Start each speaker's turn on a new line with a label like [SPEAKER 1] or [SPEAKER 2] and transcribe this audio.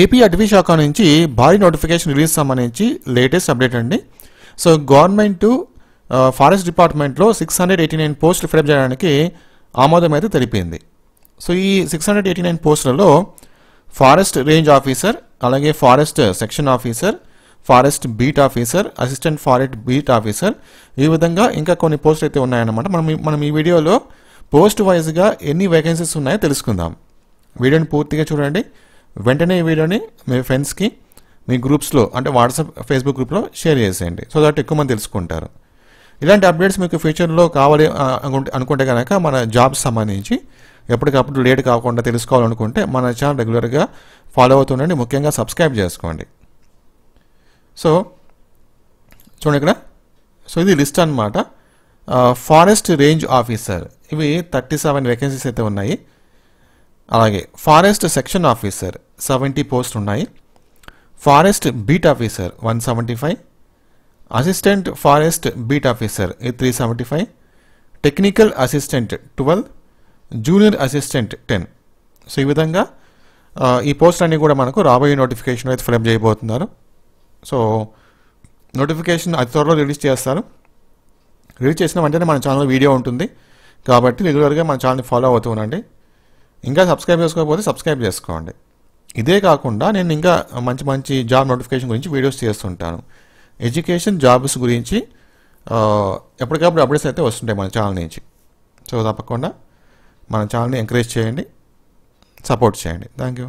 [SPEAKER 1] AP అటవీ శాఖ నుంచి భారీ నోటిఫికేషన్ రిలీజ్ సంబంధించి లేటెస్ట్ అప్డేట్ అండి సో గవర్నమెంట్ ఫారెస్ట్ డిపార్ట్మెంట్లో సిక్స్ హండ్రెడ్ ఎయిటీ నైన్ పోస్టులు ఫిలప్ చేయడానికి ఆమోదం అయితే తెలిపింది సో ఈ సిక్స్ హండ్రెడ్ ఎయిటీ నైన్ పోస్టులలో ఫారెస్ట్ రేంజ్ ఆఫీసర్ అలాగే forest section officer forest beat officer assistant forest beat officer ఈ విధంగా ఇంకా కొన్ని పోస్టులు అయితే ఉన్నాయన్నమాట మనం మనం ఈ వీడియోలో పోస్ట్ వైజ్గా ఎన్ని వేకెన్సీస్ ఉన్నాయో తెలుసుకుందాం వీడియోని పూర్తిగా చూడండి వెంటనే ఈ వీడియోని మీ ఫ్రెండ్స్కి మీ గ్రూప్స్లో అంటే వాట్సాప్ ఫేస్బుక్ గ్రూప్లో షేర్ చేసేయండి సో దట్ ఎక్కువ మంది తెలుసుకుంటారు ఇలాంటి అప్డేట్స్ మీకు ఫ్యూచర్లో కావాలి అనుకుంటే కనుక మన జాబ్స్ సంబంధించి ఎప్పటికప్పుడు లేట్ కాకుండా తెలుసుకోవాలనుకుంటే మన ఛానల్ రెగ్యులర్గా ఫాలో అవుతుండండి ముఖ్యంగా సబ్స్క్రైబ్ చేసుకోండి సో చూడండి ఇక్కడ సో ఇది లిస్ట్ అనమాట ఫారెస్ట్ రేంజ్ ఆఫీసర్ ఇవి థర్టీ సెవెన్ వేకెన్సీస్ అయితే ఉన్నాయి అలాగే forest section officer seventy post ఉన్నాయి forest beat officer one seventy five assistant forest beat officer three seventy five technical assistant twelve junior assistant ten so ఈ విధంగా ఈ post అన్నీ కూడా మనకు రాబోయే నోటిఫికేషన్ అయితే ఫిలప్ చేయబోతున్నారు సో నోటిఫికేషన్ అతి త్వరలో రిలీజ్ చేస్తారు రిలీజ్ చేసిన వెంటనే మన ఛానల్ వీడియో ఉంటుంది కాబట్టి రెగ్యులర్గా మన ఛానల్ని ఫాలో అవుతూ ఉండండి ఇంకా సబ్స్క్రైబ్ చేసుకోకపోతే సబ్స్క్రైబ్ చేసుకోండి ఇదే కాకుండా నేను ఇంకా మంచి మంచి జాబ్ నోటిఫికేషన్ గురించి వీడియోస్ చేస్తుంటాను ఎడ్యుకేషన్ జాబ్స్ గురించి ఎప్పటికప్పుడు అప్డేట్స్ అయితే వస్తుంటాయి మన ఛానల్ నుంచి సో తప్పకుండా
[SPEAKER 2] మన ఛానల్ని ఎంకరేజ్ చేయండి సపోర్ట్ చేయండి థ్యాంక్ యూ